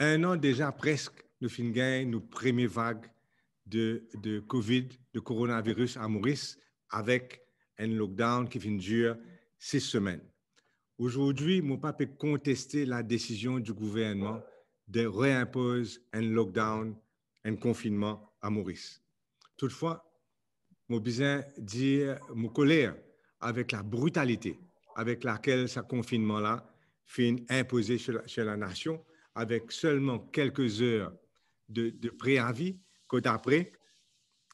un an déjà presque, nous finissons nos premières vagues de, de COVID, de coronavirus à Maurice, avec un lockdown qui finit dure six semaines. Aujourd'hui, mon pape peut contester la décision du gouvernement de réimposer un lockdown, un confinement à Maurice. Toutefois, mon besoin dire mon colère avec la brutalité avec laquelle ce confinement-là finit imposé sur la nation avec seulement quelques heures de, préavis, que d'après,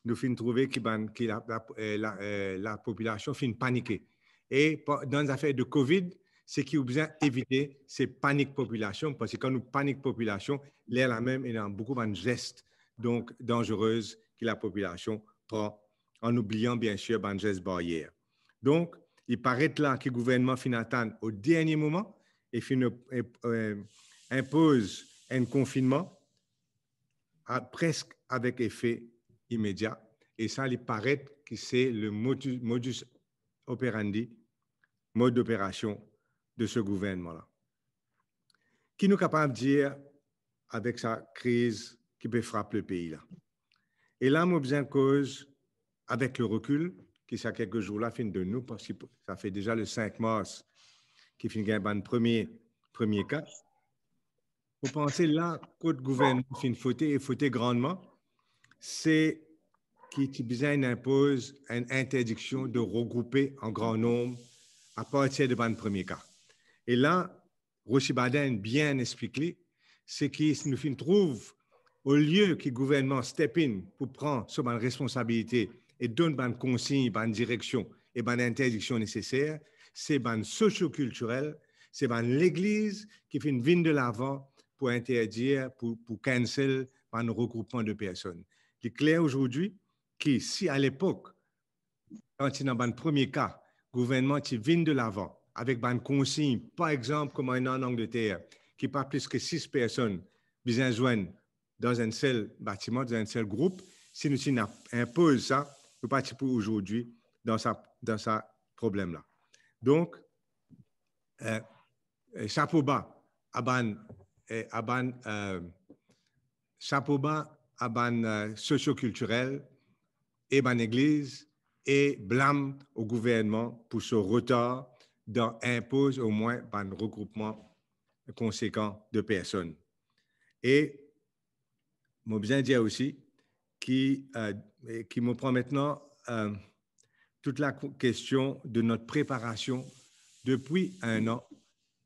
nous finissons trouver que, euh, euh, la, population finit paniquer. Et dans les affaires de COVID, ce qui est besoin d'éviter, c'est panique population, parce que quand nous panique population, l'air la même est dans beaucoup de gestes donc dangereuses que la population prend, en oubliant bien sûr ben, les gestes barrières. Donc, il paraît là que le gouvernement finit au dernier moment et finit euh, impose un confinement presque avec effet immédiat. Et ça, il paraît que c'est le modus, operandi, mode d'opération de ce gouvernement-là. Qui nous capable de dire avec sa crise qui peut frapper le pays-là? Et là, me bien cause, avec le recul, qui ça quelques jours là, fin de nous, parce que ça fait déjà le 5 mars, qui finit un premier, premier cas vous pensez là que le gouvernement fait faute, et faute grandement, c'est qu'il impose une interdiction de regrouper en grand nombre à partir de ban premier cas. Et là, Roshi Baden bien expliqué, c'est qu'il nous trouve au lieu que le gouvernement step in pour prendre sa responsabilité et donne ban consigne, ban direction et ban interdiction nécessaire, c'est ban socioculturel, c'est ban l'église qui fait une vigne de l'avant pour interdire, pour, pour cancel par nos de personnes. Il est clair aujourd'hui que si à l'époque, quand il y a un premier cas, le gouvernement qui vient de l'avant avec une consigne, par exemple, comme en Angleterre, qui pas plus que six personnes se joignent dans un seul bâtiment, dans un seul groupe, si nous impose ça, nous participons aujourd'hui dans ce dans sa problème-là. Donc, euh, chapeau bas à ban et aban euh, aban euh, socioculturel et ban église et blâme au gouvernement pour ce retard dans impose au moins ban regroupement conséquent de personnes. Et mon bien dire aussi qui, euh, qui me prend maintenant euh, toute la question de notre préparation depuis un an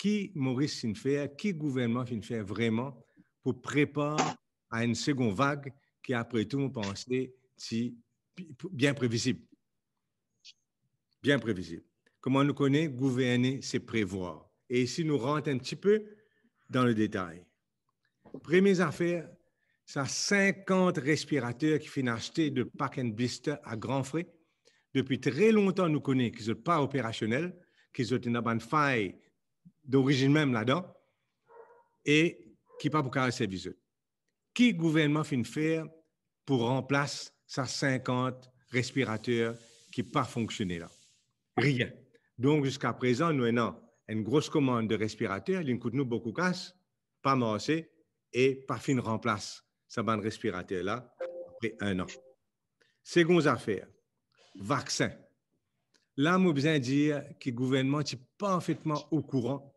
qui Maurice Sinfer, qui gouvernement faire vraiment pour préparer à une seconde vague qui, après tout, on pensait si, bien prévisible. Bien prévisible. Comment nous connaît, gouverner, c'est prévoir. Et ici, nous rentrons un petit peu dans le détail. Première affaire, ça 50 respirateurs qui finissent acheter de Pack and Blister à grands frais. Depuis très longtemps, nous connaissons qu'ils ne sont pas opérationnels, qu'ils ont une bonne faille d'origine même là-dedans et qui pas pour caresser ses Qui gouvernement fin faire pour remplacer sa 50 respirateurs qui pas fonctionné là? Rien. Donc, jusqu'à présent, nous avons une grosse commande de respirateurs, nous coûte nous beaucoup casse, pas morcé et pas fin remplace sa bande respirateur là après un an. Seconde affaire, vaccin. Là, nous besoin dire que le gouvernement n'est pas parfaitement au courant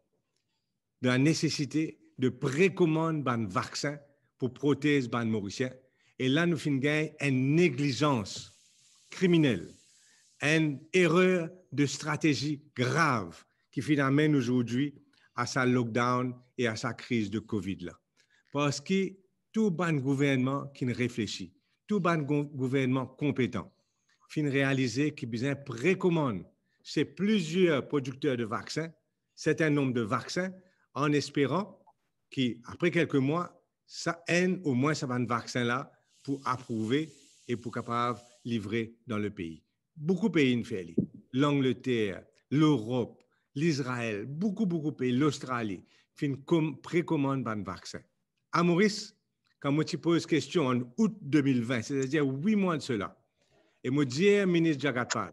de la nécessité de précommande de vaccin pour protéger ban Mauriciens. Et là, nous finissons une négligence criminelle, une erreur de stratégie grave qui finit amène aujourd'hui à sa lockdown et à sa crise de Covid-là. Parce que tout ban gouvernement qui ne réfléchit, tout ban gouvernement compétent, fin réaliser qu'il besoin précommande chez plusieurs producteurs de vaccins, c'est un nombre de vaccins en espérant qu'après quelques mois, ça haine au moins ça va de vaccin là pour approuver et pour capable livrer dans le pays. Beaucoup de pays fait l'Angleterre, l'Europe, l'Israël, beaucoup beaucoup de pays, l'Australie une précommande de vaccin. À Maurice, quand moi tu pose question en août 2020, c'est-à-dire huit mois de cela, et moi dire ministre Jagatpal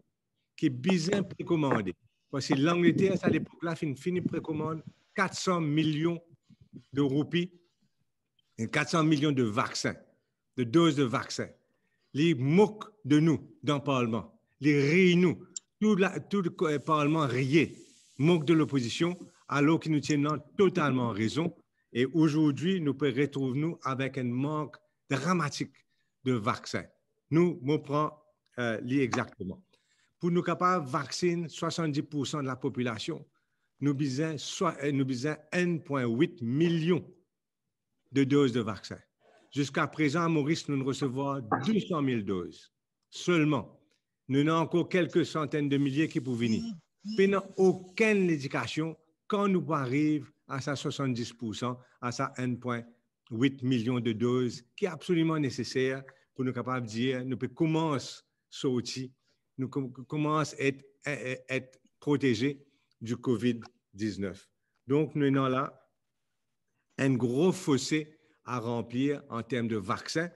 qui est bien précommandé parce que l'Angleterre à l'époque là fin fini précommande 400 millions de roupies, et 400 millions de vaccins, de doses de vaccins. Les moques de nous dans le Parlement, les rient tout, la, tout le Parlement riait, moque de l'opposition, alors qu'ils nous tiennent totalement raison. Et aujourd'hui, nous retrouvons-nous avec un manque dramatique de vaccins. Nous, on prend euh, exactement. Pour nous capables de vacciner 70% de la population, nous visons, euh, nous de 1,8 million de doses de vaccins. Jusqu'à présent, à Maurice, nous recevons 200 000 doses seulement. Nous avons encore quelques centaines de milliers qui peuvent venir. n'avons aucune éducation, quand nous arrivons à sa 70%, à sa 1,8 million de doses, qui est absolument nécessaire pour nous capables de dire, nous pouvons commencer sortir, nous commence être, être protégés du COVID-19. Donc, nous avons là un gros fossé à remplir en termes de vaccins.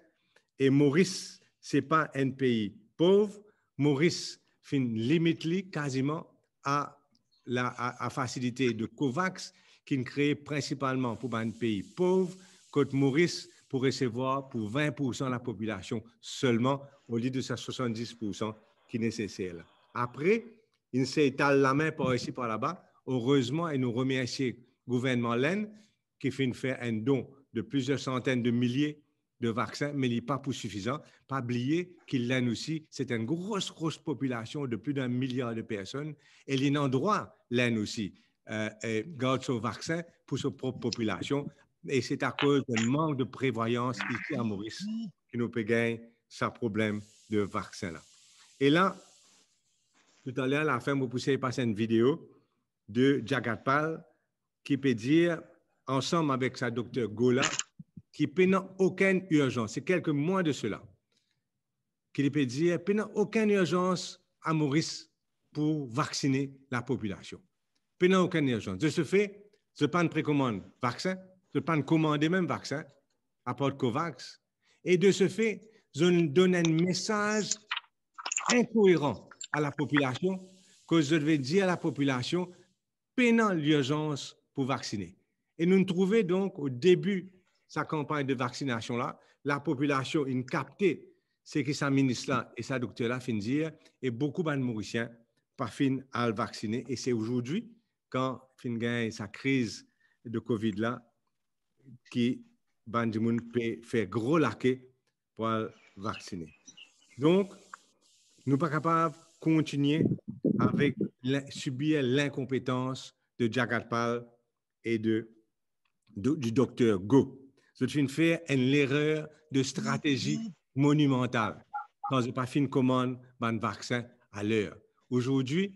Et Maurice, ce n'est pas un pays pauvre. Maurice finit limite quasiment à la facilité de COVAX, qui est créée principalement pour un pays pauvre, Côte Maurice pour recevoir pour 20% de la population seulement, au lieu de ses 70% qui nécessitent nécessaire. Après, il s'étale la main par ici, par là-bas, heureusement, et nous remercier le gouvernement Laine qui fait faire un don de plusieurs centaines de milliers de vaccins, mais il n'est pas pour suffisant. Pas oublier qu'il l'aime aussi, c'est une grosse, grosse population de plus d'un milliard de personnes, et il a droit, l'aime aussi, euh, et garde son vaccin pour sa propre population, et c'est à cause d'un manque de prévoyance ici à Maurice qui nous peut gagner ce problème de vaccin-là. Et là, tout à l'heure, à la fin, vous pouvez passer une vidéo de Jagatpal, qui peut dire, ensemble avec sa docteur Gola, qui n'y n'a aucune urgence, c'est quelques mois de cela, qu'il peut dire, n'y n'a aucune urgence à Maurice pour vacciner la population. n'y n'a aucune urgence. De ce fait, je pas de précommande vaccin, je pas de commander même vaccin à Port Covax. Et de ce fait, je donne un message incohérent à la population que je vais dire à la population l'urgence pour vacciner. Et nous nous trouvons donc au début sa campagne de vaccination-là, la population une capté ce que sa ministre-là et sa docteur-là de dire, et beaucoup de Mauriciens pas fin à le vacciner. Et c'est aujourd'hui, quand fin gagne sa crise de COVID-là, qui ban peut faire gros laquer pour vacciner. Donc, nous pas capable de continuer avec subir l'incompétence de Jagatpal et de, du docteur Go. C'est une fait une erreur de stratégie monumentale quand je pas une commande de ben, vaccin à l'heure. Aujourd'hui,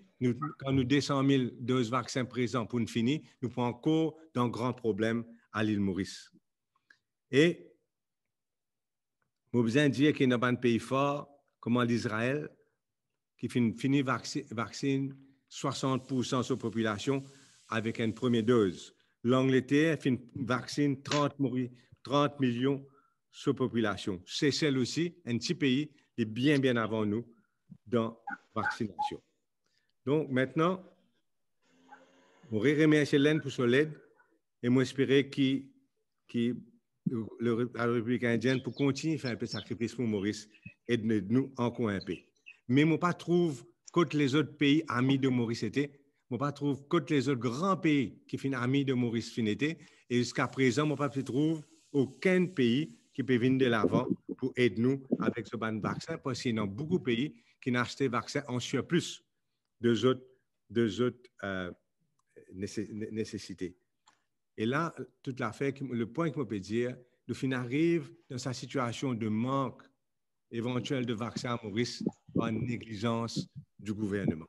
quand nous descendons 000 doses vaccins présents pour une finir, nous prenons encore d'un grand problème à l'île Maurice. Et, nous besoin de dire qu'il y a un pays fort, comme l'Israël, qui finit vaccine, vaccine 60% de sa population avec une première dose. L'Angleterre fait une vaccine 30, 30 millions de sa population. C'est celle aussi, un petit pays, qui est bien, bien avant nous dans la vaccination. Donc maintenant, je remercie Hélène pour son aide et moi que la République indienne pour continuer faire un peu de sacrifice pour Maurice et de nous en un Mais je ne trouve contre les autres pays amis de Maurice étaient. on pas trouve contre les autres grands pays qui finissent amis de Maurice Fineté. Et jusqu'à présent, je ne trouve aucun pays qui peut venir de l'avant pour aider nous avec ce ban de vaccin, parce qu'il y a beaucoup de pays qui n'ont acheté vaccin en surplus de autres, deux autres euh, nécessités. Et là, toute l'affaire, le point que je peux dire, le fin arrive dans sa situation de manque éventuel de vaccin à Maurice par négligence du gouvernement.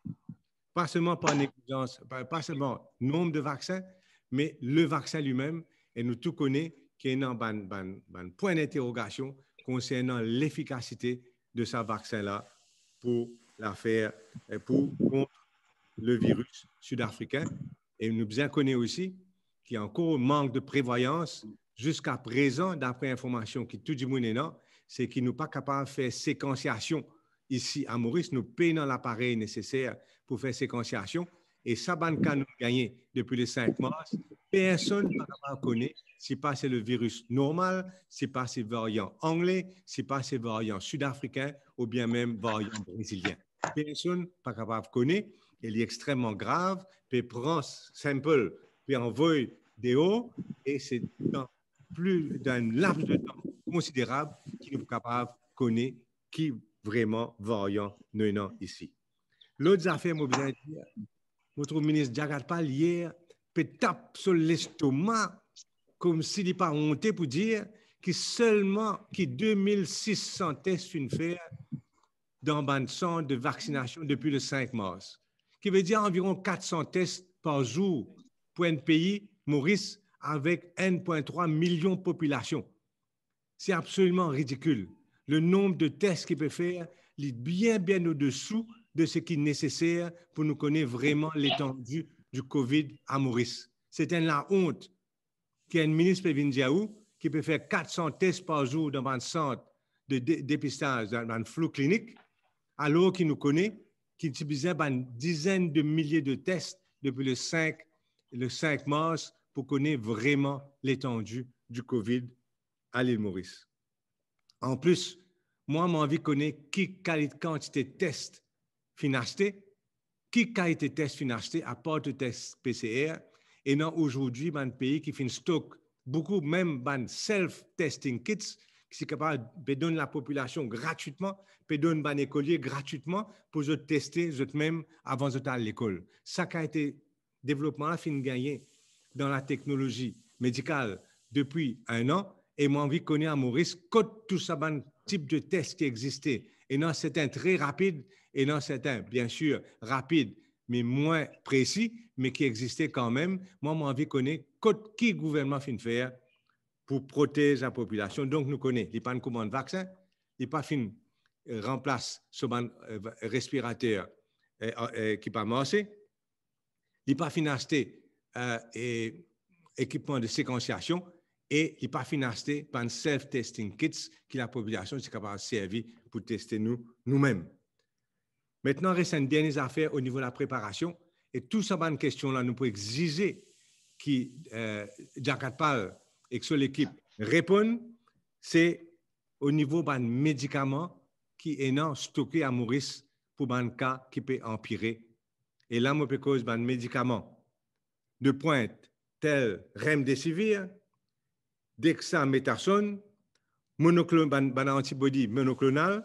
Pas seulement par négligence, pas seulement nombre de vaccins, mais le vaccin lui-même, et nous tout connaissons qu'il y a un point d'interrogation concernant l'efficacité de ce vaccin-là pour l'affaire, euh, pour le virus sud-africain. Et nous bien connaissons aussi qu'il y a encore un manque de prévoyance jusqu'à présent, d'après information qui tout du monde est non, c'est qu'il n'est pas capable de faire séquenciation ici à Maurice, nous payons l'appareil nécessaire pour faire séquenciation. Et ça, Banca nous gagné depuis le 5 mars. Personne ne connaît si pas c'est le virus normal, si pas c'est variant anglais, si pas c'est variant sud-africain ou bien même variant brésilien. Personne pas capable de connaître. Il est extrêmement grave. Puis prend simple, puis envoie des hauts. Et c'est dans plus d'un laps de temps considérable qu'il est capable de connaître qui vraiment voyant nous non, ici. L'autre affaire, moi, bien notre ministre Jagatpal hier peut taper sur l'estomac comme s'il n'y pas monté pour dire que seulement qui 2600 tests une faire dans sang de vaccination depuis le 5 mars, qui veut dire environ 400 tests par jour pour un pays, Maurice, avec 1,3 million de population. C'est absolument ridicule le nombre de tests qu'il peut faire est bien, bien au-dessous de ce qui est nécessaire pour nous connaître vraiment l'étendue du COVID à Maurice. C'est la honte qu'il y ait un ministre qui peut faire 400 tests par jour dans un centre de dépistage, dans un flou clinique, alors qu'il nous connaît qui utilisait une dizaine de milliers de tests depuis le 5, le 5 mars pour connaître vraiment l'étendue du COVID à l'île Maurice. En plus, moi, mon vie connaît qui qualité, quantité test fin acheté, qui qualité test fin acheté à part de test PCR. Et non, aujourd'hui, dans ben, pays qui fait stock beaucoup, même ban self-testing kits, qui sont capables de donner la population gratuitement, de donner ban écoliers gratuitement pour se tester eux-mêmes avant d'aller à l'école. Ça qui a été développement fin gagné dans la technologie médicale depuis un an, et moi, vie connaît à Maurice, code tout ça, type de test qui existait. Et non, c'est un très rapide. et non, c'est un bien sûr, rapide, mais moins précis, mais qui existait quand même. Moi, mon vie connaît code qui gouvernement fin faire pour protéger la population. Donc, nous connaissons, il pas de commande vaccin, il pas fin euh, remplace ce masque euh, respirateur qui euh, qui pas marché, Il pas fin acheter équipement de séquenciation et il pas financé par self-testing kits que la population est capable de servir pour tester nous, nous-mêmes. Maintenant, reste une dernière affaire au niveau de la préparation. Et tout ça, une question-là, nous pouvons exiger que euh, parle et que équipe répondent. c'est au niveau des ben, médicaments qui est non stocké à Maurice pour un ben, cas qui peut empirer. Et là, moi, peut cause des ben, médicaments de pointe tels Remdesivir, dexamethasone, monoclonal, antibody monoclonal,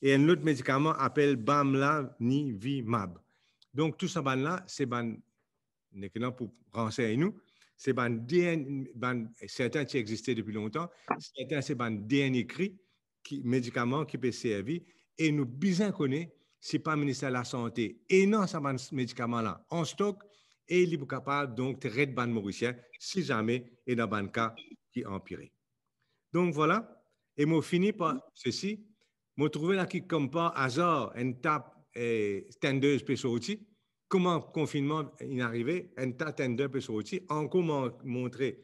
et un autre médicament appelé Bamlanivimab. Donc, tout ça, là, c'est ban, pour renseigner nous, c'est ban certains qui existaient depuis longtemps, certains c'est ban DN écrit, qui, médicament qui peut servir, et nous bien connaître, c'est pas le ministère de la Santé, et non, ça ce médicament là, en stock, et il est capable donc de traiter de ban mauricien si jamais il y a un cas qui Donc voilà, et moi finis par ceci, moi trouve là qui comme par hasard une tape et comment confinement est arrivé, une tape ont peut en Comment montrer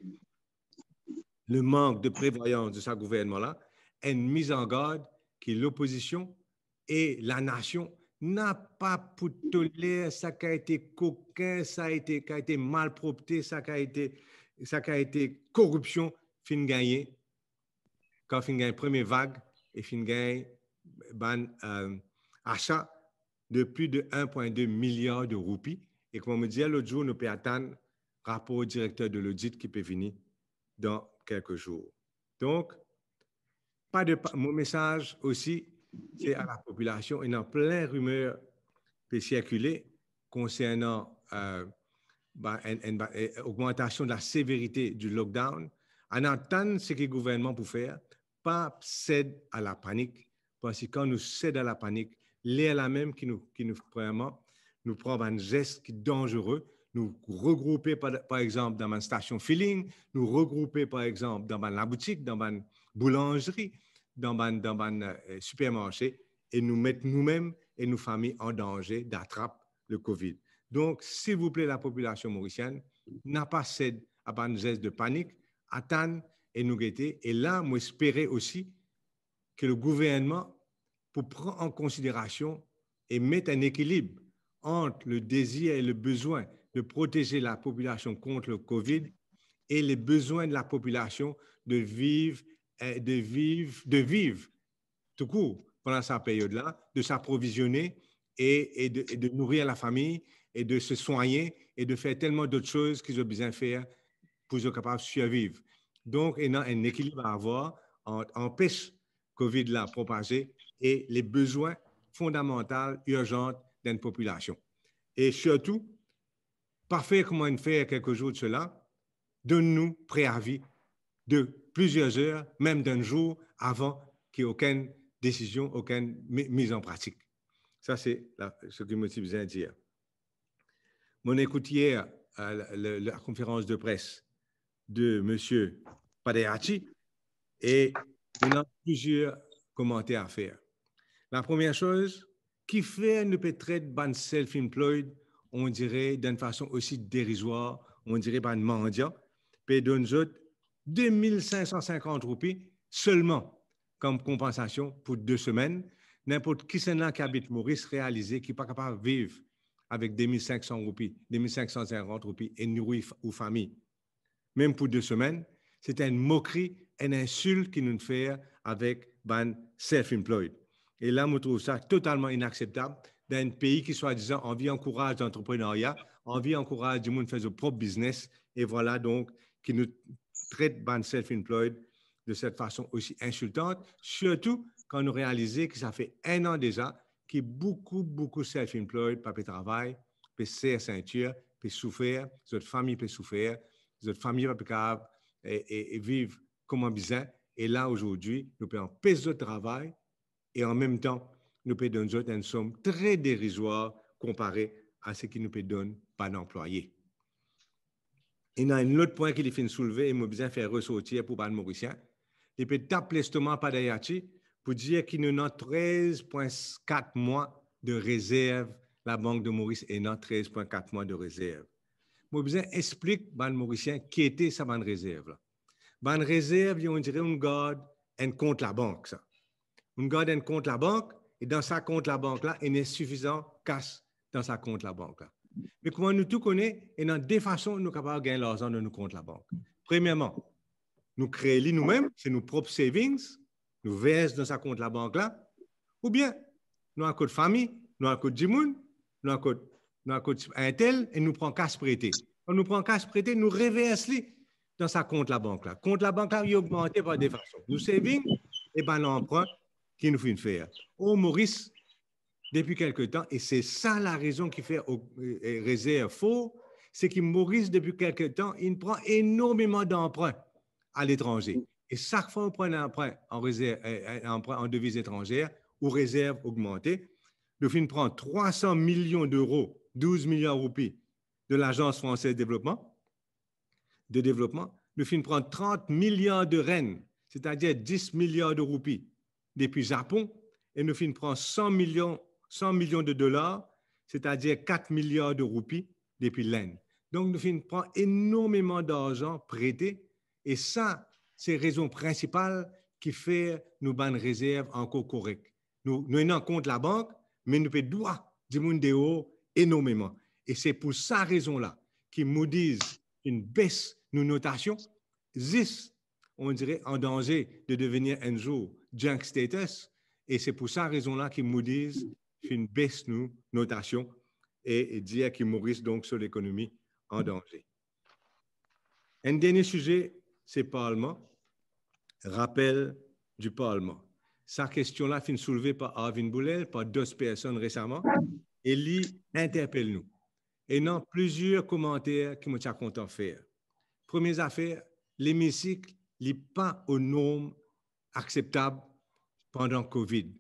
le manque de prévoyance de ce gouvernement-là, une mise en garde que l'opposition et la nation n'a pas pour tolérer ça qui a été coquin, ça a été, qui a été malpropreté, ça a été, ça a été corruption, fin gagné. Quand fin gagné première vague et fin gagné ban euh, achat de plus de 1,2 milliard de roupies. Et comme on me dit l'autre jour, nous pouvons attendre rapport au directeur de l'audit qui peut venir dans quelques jours. Donc, pas de, mon message aussi, c'est à la population. Il y a plein de rumeurs qui circulent concernant euh, bah, bah euh, de la sévérité du lockdown. En entendant ce que le gouvernement peut faire, pas cède à la panique, parce que quand nous cède à la panique, l'air la même qui nous, qui nous, vraiment, nous prend un geste dangereux, nous regrouper par, exemple dans une station feeling, nous regrouper par exemple dans la boutique, dans une boulangerie, dans un dans euh, euh, supermarché et nous mettre nous-mêmes et nos familles en danger d'attraper le COVID. Donc, s'il vous plaît, la population mauricienne n'a pas cédé à un geste de panique, attend et nous guetter. Et là, moi, j'espérais aussi que le gouvernement, pour prendre en considération et mettre un équilibre entre le désir et le besoin de protéger la population contre le COVID et les besoins de la population de vivre de vivre, de vivre tout court pendant cette période-là, de s'approvisionner et, de, nourrir la famille et de se soigner et de faire tellement d'autres choses qu'ils ont besoin de faire pour être capables de survivre. Donc, il y a un équilibre à avoir entre empêche COVID la propager et les besoins fondamentaux, urgents d'une population. Et surtout, parfait comment faire quelques jours de cela, donne-nous préavis de plusieurs heures, même d'un jour, avant qu'il n'y ait aucune décision, aucune mise en pratique. Ça, c'est ce que je me suis dire. Mon écoute hier la, conférence de presse de M. Padayati, et il a plusieurs commentaires à faire. La première chose, qui fait ne peut traiter ban self-employed, on dirait d'une façon aussi dérisoire, on dirait ban mendiant, puis d'un autre, 2550 roupies seulement comme compensation pour deux semaines. N'importe qui c'est là qui habite Maurice réalisé qui n'est pas capable de vivre avec 2500 roupies, 2550 roupies et nourrir ou famille, Même pour deux semaines, c'est une moquerie, une insulte qui nous fait avec ban self-employed. Et là, je trouve ça totalement inacceptable dans un pays qui, soi-disant, envie encourage l'entrepreneuriat, envie encourage du monde faire son propre business. Et voilà donc qui nous très Ban Self-Employed de cette façon aussi insultante, surtout quand nous réalisons que ça fait un an déjà que beaucoup, beaucoup self-employed, pas de travail, peut serrer ceinture, peut souffrir, notre famille peut souffrir, notre famille pas capable et, et, vivre comme un bizarre. Et là, aujourd'hui, nous payons pèse de travail et en même temps, nous payons une somme très dérisoire comparée à ce qui nous paye pas d'employés. Et dans un autre point qu'il fin soulever, il m'a besoin faire ressortir pour parler mauricien. Il peut taper l'estomac par pour dire qu'il nous a 13,4 mois de réserve. La Banque de Maurice est dans 13,4 mois de réserve. Moi, besoin explique ban mauricien qui était sa ban réserve. Banque Ban réserve, on dirait une garde un compte la banque. Ça. Une garde un compte la banque et dans sa compte la banque là, il n'est suffisant cash dans sa compte la banque là. Mais comment nous tout connaissons et dans deux façons nous sommes capables de gagner l'argent de nos comptes la banque. Premièrement, nous créons nous-mêmes, c'est nos propres savings, nous versons dans sa compte la banque là, ou bien nous avons un code famille, nous avons un code Jimoun, nous avons un code, nous et nous prenons casse prêté. Quand nous prend cash prêté, nous reversons dans sa compte la banque là. Compte la banque là, il augmente par des façons. Nous savings et ben l'emprunt qui nous fait faire. Oh Maurice, depuis quelque temps, et c'est ça la raison qui fait euh, euh, réserve faux, c'est que Maurice, depuis quelque temps, il prend énormément d'emprunts à l'étranger. Mm. Et chaque fois qu'on prend un emprunt en, réserve, euh, en devise étrangère ou réserve augmentée, le film prend 300 millions d'euros, 12 milliards de roupies de l'Agence française de développement, de développement. Le film prend 30 milliards de rennes, c'est-à-dire 10 milliards de roupies depuis Japon, et le film prend 100 millions 100 millions de dollars, c'est-à-dire 4 milliards de roupies depuis l'Inde. Donc, nous prenons énormément d'argent prêté et ça, c'est la raison principale qui fait nous ban réserve encore correcte. Nous, nous en compte la banque, mais nous payons droit du monde énormément. Et c'est pour ça raison-là qu'ils nous disent une baisse nos notations. ZIS, on dirait, en danger de devenir un jour junk status. Et c'est pour ça raison-là qu'ils nous disent une baisse nous notation et, dire qu'ils mourissent donc sur l'économie en danger. Un dernier sujet, c'est Parlement. Rappel du Parlement. Sa question-là fin soulevée par Arvin Boulel, par deux personnes récemment, et lui interpelle nous. Et non plusieurs commentaires qui me tient content faire. Première affaire, l'hémicycle n'est pas au nombre acceptable pendant COVID.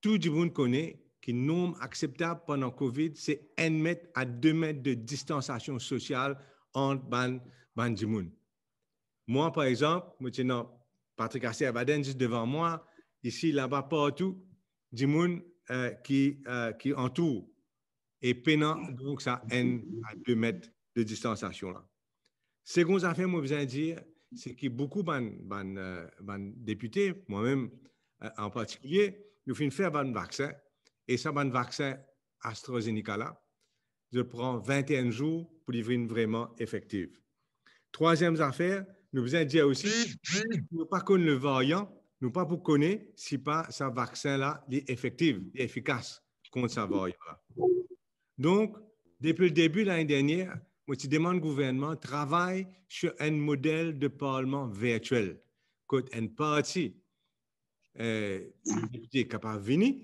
Tout le monde connaît qui norme acceptable pendant COVID, c'est 1 mètre à 2 mètres de distanciation sociale entre ban, gens. Moi, par exemple, maintenant, Patrick Assé baden juste devant moi, ici, là-bas, partout, du monde euh, qui, euh, qui entoure. Et pénant, donc, ça N à 2 mètres de distanciation. là. que affaire, moi, je dire, c'est que beaucoup de euh, députés, moi-même euh, en particulier, nous faisons faire un vaccin et ça, un vaccin astrazeneca je prends 21 jours pour une vraiment effective. Troisième affaire, nous besoin dire aussi, nous pas connaître le variant, nous pas pour connaître si pas ce vaccin-là est effectif, est efficace contre ce variant-là. Donc, depuis le début de l'année dernière, moi, je demande au gouvernement travaille sur un modèle de parlement virtuel. Quand une partie euh, capable de venir,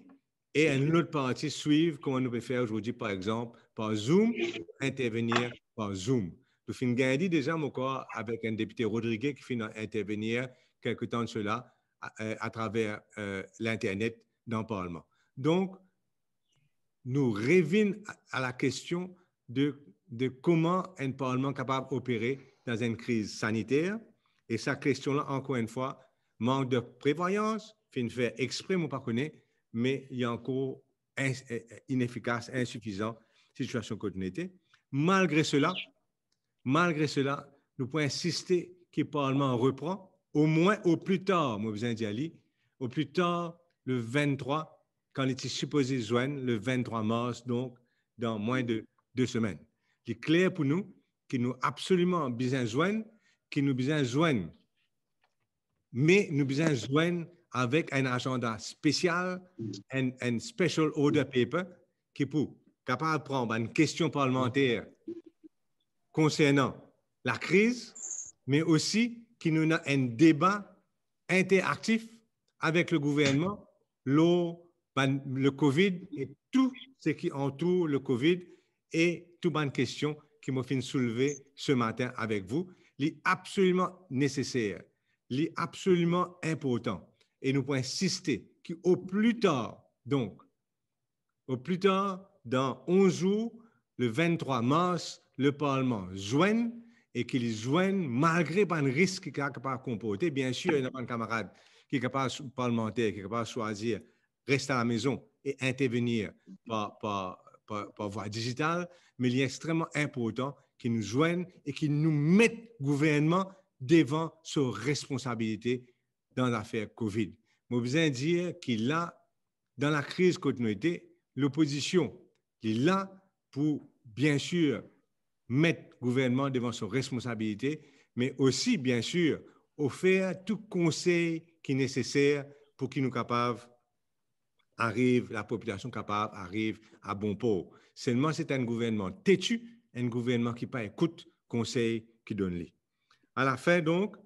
et une autre partie suivre comment nous pouvons faire aujourd'hui, par exemple, par Zoom, intervenir par Zoom. Nous avons gagné déjà encore avec un député Rodriguez qui finit intervenir quelque temps de cela à, euh, travers euh, l'Internet dans le Parlement. Donc, nous revenons à la question de, de comment un Parlement capable d'opérer dans une crise sanitaire. Et cette question-là, encore une fois, manque de prévoyance, fin fait exprès, on ne pas mais il y a encore eh, inefficace, insuffisant, situation que Malgré cela, malgré cela, nous pouvons insister que le Parlement reprend, au moins au plus tard, Monsieur Diali, au plus tard le 23, quand il était supposé joindre le 23 mars, donc dans moins de deux semaines. Il est clair pour nous qu'il nous absolument besoin joindre, qu'il nous besoin joindre, mais nous besoin joindre avec un agenda spécial, un, mm. special order paper qui peut capable de prendre une question parlementaire concernant la crise, mais aussi qui nous a un débat interactif avec le gouvernement, l'eau, ben, le COVID et tout ce qui entoure le COVID et toutes les questions qui m'ont fait soulever ce matin avec vous, est absolument nécessaire, est absolument important et nous pouvons insister qu'au plus tard, donc, au plus tard, dans 11 jours, le 23 mars, le Parlement joigne et qu'il joigne malgré pas un risque qu'il est capable de comporter. Bien sûr, il y a un camarade qui est capable, parlementaire, qui est capable de choisir rester à la maison et intervenir par, par voie digitale, mais il est extrêmement important qu'il nous joigne et qu'il nous mettent gouvernement devant ses responsabilités dans l'affaire COVID. Mais besoin dire qu'il a, dans la crise a nous l'opposition, il là pour, bien sûr, mettre le gouvernement devant ses responsabilité, mais aussi, bien sûr, offrir tout conseil qui est nécessaire pour qu'il nous capable arrive, la population capable arrive à bon port. Seulement, c'est un gouvernement têtu, un gouvernement qui pas écoute conseil qui donne les. À la fin, donc,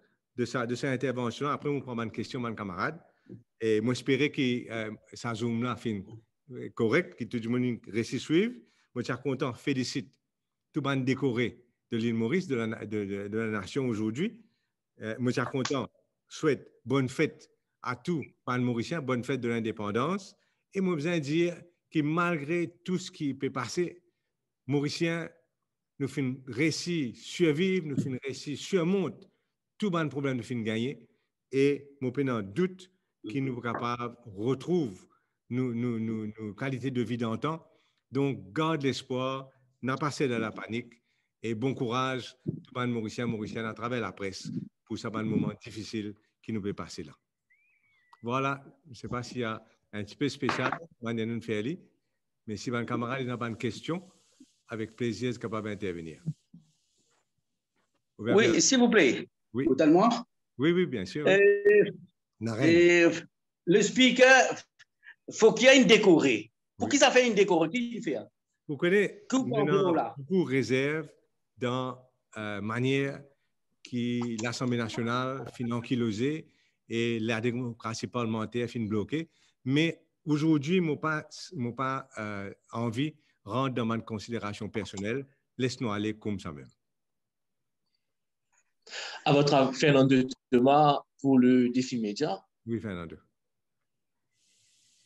de sa, intervention. Après, on prend une question, mon camarade. Et moi, que euh, ça zoom là, fin correct, que tout le monde réussisse suivre. Moi, je suis content, félicite tout le monde décoré de l'île Maurice, de la, nation aujourd'hui. Euh, moi, je suis content, souhaite bonne fête à tous les Mauriciens, bonne fête de l'indépendance. Et moi, veux dire que malgré tout ce qui peut passer, Mauriciens nous font récit survivre, nous font récit surmonte tout bon problème de fin gagné et mon en doute qui nous capable retrouve nos, nos, qualités de vie d'antan. Donc, garde l'espoir, n'a pas cédé la panique et bon courage, tout les mauricien, mauricien à travers la presse pour ce moment difficile qui nous peut passer là. Voilà, je ne sais pas s'il y a un petit peu spécial, mais si mon camarade n'a pas de question, avec plaisir, capable d'intervenir. Oui, s'il vous plaît. Oui. Totalement. Oui, oui, bien sûr. Euh, le speaker, faut qu'il y ait une décorée. Pour oui. qu'ils fait une décorée, qui fait hein? Vous connaissez beaucoup réserve dans euh, manière qui l'Assemblée nationale finit ankylosée et la démocratie parlementaire finit bloquée. Mais aujourd'hui, je n'ai pas, pas euh, envie de rentrer dans ma considération personnelle. Laisse-nous aller comme ça même. À votre avis, Fernando pour le défi média. Oui, Fernando.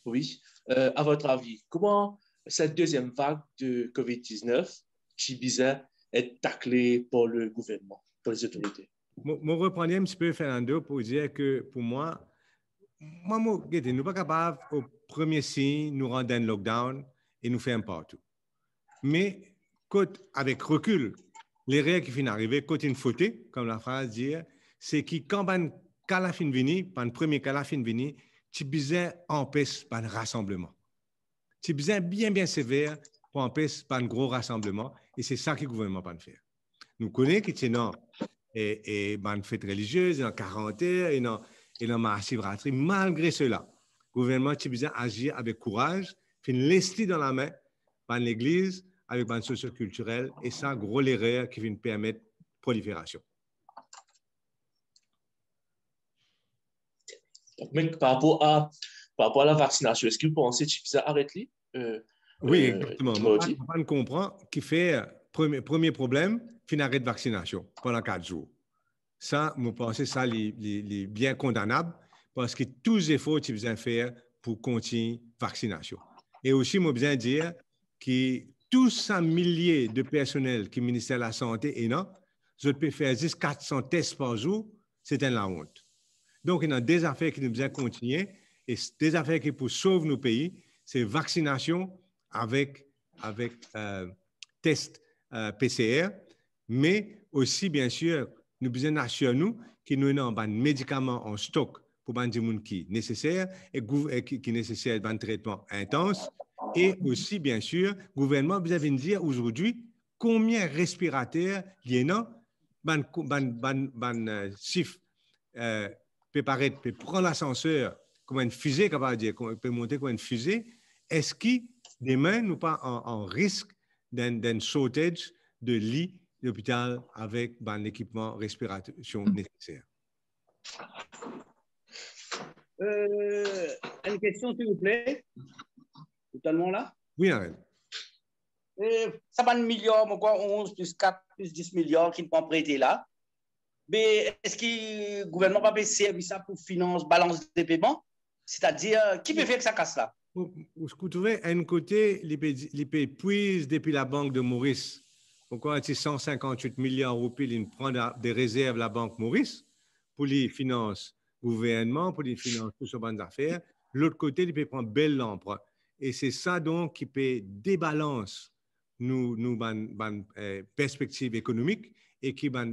Oui. Euh, à votre avis, comment cette deuxième vague de COVID-19, Chibiza, est taclée par le gouvernement, par les autorités? Je reprends un petit peu, Fernando, pour dire que pour moi, moi, nous ne sommes pas capables, au premier signe, nous rendre le lockdown et nous faire partout. Mais avec recul, l'erreur qui vient d'arriver, quand une faute, comme la phrase dit, c'est qui, quand ban calafine fin vini, le premier calafine fin vini, ti empêche un rassemblement. Ti bien, bien sévère pour empêcher un gros rassemblement, et c'est ça que le gouvernement pas faire. Nous connaissons que c'est non, et, et une fête religieuse, et quarantaine, et non et dans marche malgré cela, le gouvernement besoin agir avec courage, fin l'esti dans la main, par l'église, avec bande socioculturelle et ça, gros l'erreur qui vient permettre prolifération. Mais par rapport à, rapport à la vaccination, est-ce que vous pensez que ça arrête les euh, Oui, euh, exactement. Je on comprend qui fait euh, premier, premier problème, fin arrêt de vaccination pendant quatre jours. Ça, je pense que ça les bien condamnable parce que tous les efforts qu'il faut faire pour continuer la vaccination. Et aussi, je bien dire que tous ces milliers de personnels qui ministère de la Santé et non, je peux faire juste 400 tests par jour, c'est la honte. Donc, il y a des affaires qui nous besoin continuer et des affaires qui pour sauver nos pays, c'est vaccination avec, avec euh, test euh, PCR, mais aussi, bien sûr, nous besoin assurer nous que nous avons des médicaments en stock pour les gens qui sont nécessaires et qui, qui nécessitent un traitement intense et aussi, bien sûr, gouvernement, vous avez me dire aujourd'hui combien respirateurs il y en a, ban, euh, chiffre, peut paraître, peut prendre l'ascenseur comme une fusée, dire, peut monter comme une fusée. Est-ce qu'il demain, nous pas en, en risque d'un shortage de lits d'hôpital avec ben, l'équipement respiration mm. nécessaire? Euh, une question, s'il vous plaît. Totalement là Oui, Arel. ça va milliards, milliard, quoi 11 plus 4 plus 10 milliards qui ne pas prêter là. Mais est-ce que le gouvernement va baisser ça pour finance, balance des paiements C'est-à-dire, qui peut faire que ça casse là Vous trouvez, à un côté, les pays depuis la banque de Maurice. Pourquoi 158 millions de roupies, ils prennent des réserves la banque Maurice pour les finances gouvernement, pour les finances, tout ce bonnes d'affaires. L'autre côté, l'IPP prend belle bel et c'est ça donc qui peut débalancer nos euh, perspectives économiques et qui, ban,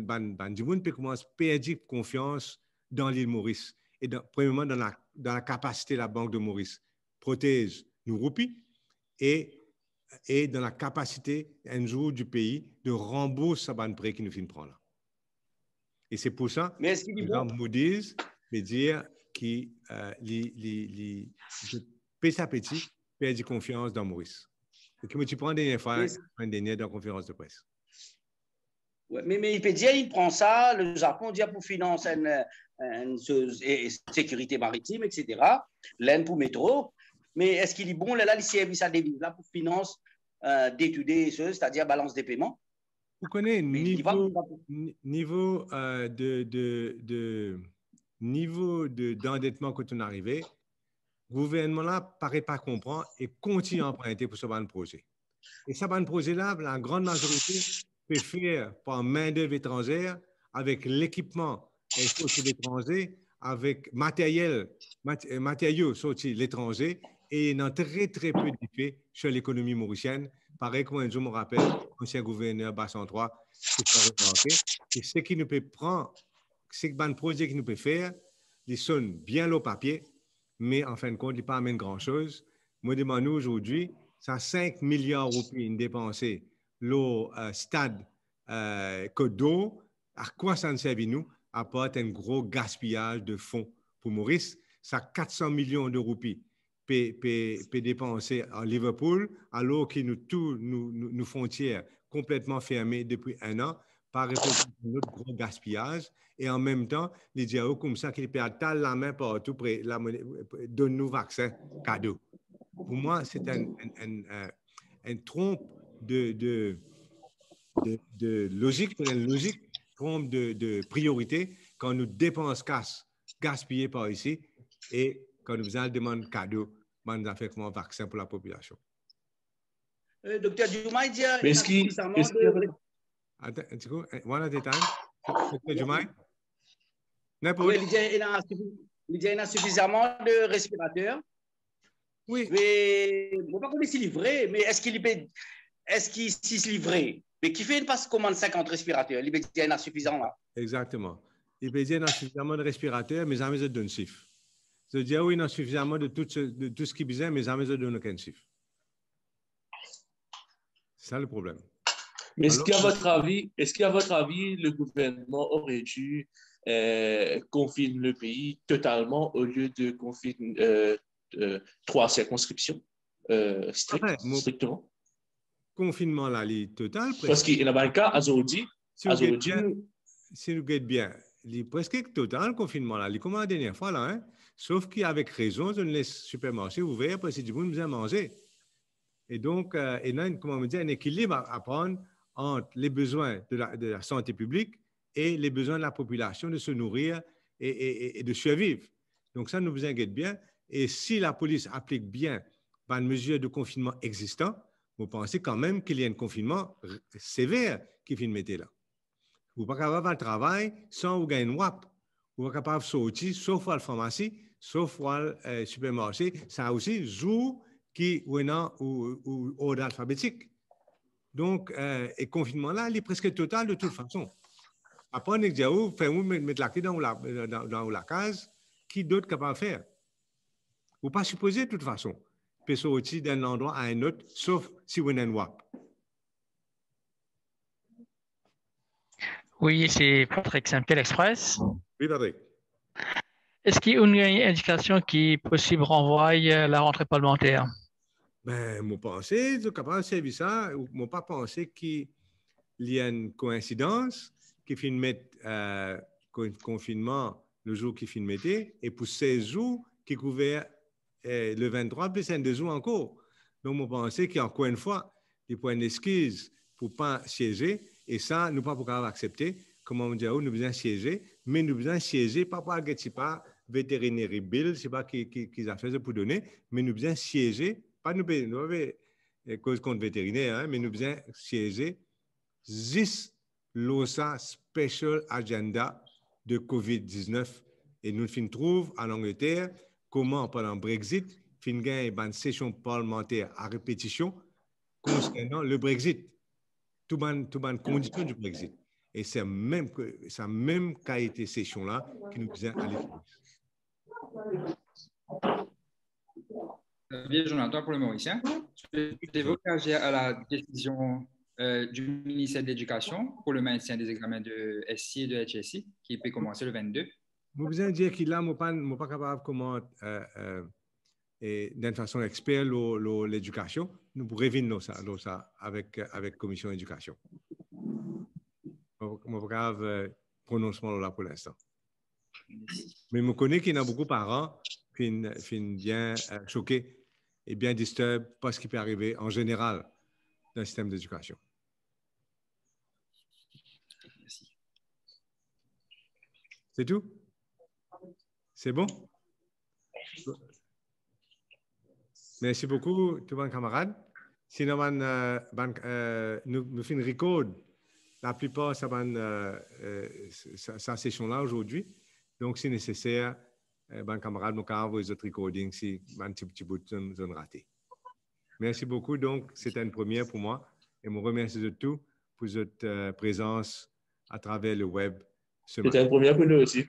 du monde peut commencer à perdre confiance dans l'île Maurice. Et premièrement, dans la, dans la capacité de la Banque de Maurice, protège nos roupies et, et dans la capacité un jour du pays de rembourser sa banque prêt qui nous finit prendre là. Et c'est pour ça que les gens me disent, me dire qui, euh, les, les, petit à perdu confiance dans Maurice. tu prends une dernière fois, une dernière dans la conférence de presse. mais, mais il peut dire, il prend ça, le Japon dit ah, pour financer une, sécurité maritime, etc. L'aide pour métro. Mais est-ce qu'il est bon, là, le service à débit, là, pour financer euh, d'étudier, c'est-à-dire balance des paiements Vous connaissez niveau, niveau, euh, de, de, de, niveau d'endettement quand on arrivait, gouvernement-là paraît pas comprendre et continue à emprunter pour ce bon projet. Et ce bon projet-là, la grande majorité peut faire par main-d'œuvre étrangère avec l'équipement et sorti l'étranger, avec matériel, euh, matériaux sortis de l'étranger et dans très, très peu d'effet sur l'économie mauricienne. Pareil, comme je me rappelle, ancien gouverneur Bassan III, et ce qui nous peut prendre, ce que projet qui nous peut faire, ils sont bien au papier, mais en fin de compte, il pas amène grand-chose. Moi, demande-nous aujourd'hui, 5 milliards de roupies dépensées, le euh, stade euh, à quoi ça nous sert, nous, à un gros gaspillage de fonds pour Maurice? Ça 400 millions de roupies dépensées en Liverpool, alors que nous, tous, nos, frontières complètement fermées depuis un an par à notre gros gaspillage. Et en même temps, les diarrhées comme ça, qui perdent la main partout, donne-nous vaccins cadeau. Pour moi, c'est un, un, trompe de, de, de, logique, une logique trompe de, de, priorité quand nous dépense casse, gaspillé par ici, et quand nous demandons demande cadeau, nous avons fait un vaccin pour la population. Euh, docteur est-ce coup, eh, one at a time. you mind? Oui, Il y a suffisamment de respirateurs. Oui. Mais, on ne sais pas s'il est livré, mais est-ce qu'il peut, est-ce livré? Mais qui fait une passe commande 50 respirateurs? Il y a suffisamment. là. Exactement. Il y a suffisamment de respirateurs, mais jamais de donne chiffre. Je dis, oui, il y a suffisamment de tout ce, de tout ce qui besoin, mais jamais de donne aucun chiffre. C'est ça le problème. Mais est-ce qu'à votre avis, est-ce qu'à votre avis, le gouvernement aurait dû euh, confiner le pays totalement au lieu de confiner euh, euh, trois circonscriptions euh, strict, strictement? Confinement là, est total. Parce qu'il y a un cas, aujourd'hui, si vous regardez bien, est presque total le confinement là. Comme la dernière fois là, hein? sauf qu'avec raison, je ne laisse supermarché. Vous ouvert parce que du coup, nous a mangé. Et donc, il y a un, comment dit, un équilibre à prendre entre les besoins de la, santé publique et les besoins de la population de se nourrir et, de survivre. Donc ça, ne vous bien. Et si la police applique bien les mesures de confinement existant, vous pensez quand même qu'il y a un confinement sévère qui vient mettre là. Vous pas capable de le travail sans vous gagner WAP. Vous pas capable de sortir, sauf à la pharmacie, sauf au euh, supermarché. Ça aussi, joue qui ou non ou, ordre alphabétique. Donc, euh, et confinement-là, il est presque total de toute façon. Après, on dit, oh, fermez, mettez la clé dans la, euh, dans, dans la case. Qui d'autre capable de faire? Vous pas supposer de toute façon. pouvez sortir d'un endroit à un autre, sauf si vous n'êtes pas. Oui, c'est Patrick Saint-Pierre Express. Oui, Patrick. Est-ce qu'il y a une indication qui, possible, renvoie la rentrée parlementaire? Ben, je pensée, ça, pas pensé qu'il y a une coïncidence qui finit mettre euh, confinement le jour qui finit et pour 16 jours qui couvert euh, le 23 plus deux jours encore. Donc, je pensais qu'encore une fois, il faut une excuse pour pas siéger et ça, nous pas pouvoir accepter. Comment on dit, oh, nous besoin siéger, mais nous besoin siéger pas pour que pas vétérinaire bill, c'est pas qu'ils ont a fait pour donner, mais nous besoin siéger pas nous payer, nous avons cause contre vétérinaire, hein, mais nous avons siéger 10 l'OSA Special Agenda de COVID-19. Et nous fin trouve en Angleterre comment, pendant Brexit, fin gain une session parlementaire à répétition concernant le Brexit. toutes les tout du Brexit. Et c'est même, ça même qualité session-là qui nous vient à pour le Mauricien. Je vais à la décision euh, du ministère de l'Éducation pour le maintien des examens de SI et de HSI qui peut commencer le 22. Vous pouvez dire qu'il là, je ne suis pas capable comment, euh, euh, et d'une façon experte, l'éducation. Nous pourrions venir ça, ça avec avec commission éducation. Je ne grave prononcement là pour l'instant. Mais je connais qu'il y a beaucoup de parents qui sont bien euh, choqués et bien disturbe pas ce qui peut arriver en général d'un système d'éducation. C'est tout C'est bon Merci beaucoup, tout le monde, camarade. Si euh, euh, nous faisons record, la plupart de euh, cette session-là aujourd'hui, donc c'est nécessaire, eh, ben, camarade Mokavo vous autres recordings, si un petit bout de raté. Merci beaucoup. Donc, c'était une première pour moi. Et vous remercie de tout pour votre euh, présence à travers le web. C'était une première pour nous aussi.